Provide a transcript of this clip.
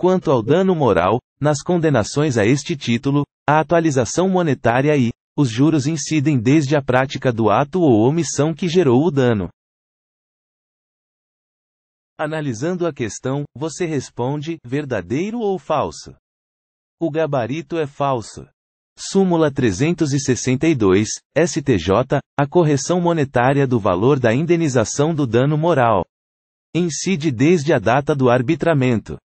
Quanto ao dano moral, nas condenações a este título, a atualização monetária e os juros incidem desde a prática do ato ou omissão que gerou o dano. Analisando a questão, você responde: verdadeiro ou falso? O gabarito é falso. Súmula 362, STJ, a correção monetária do valor da indenização do dano moral. Incide desde a data do arbitramento.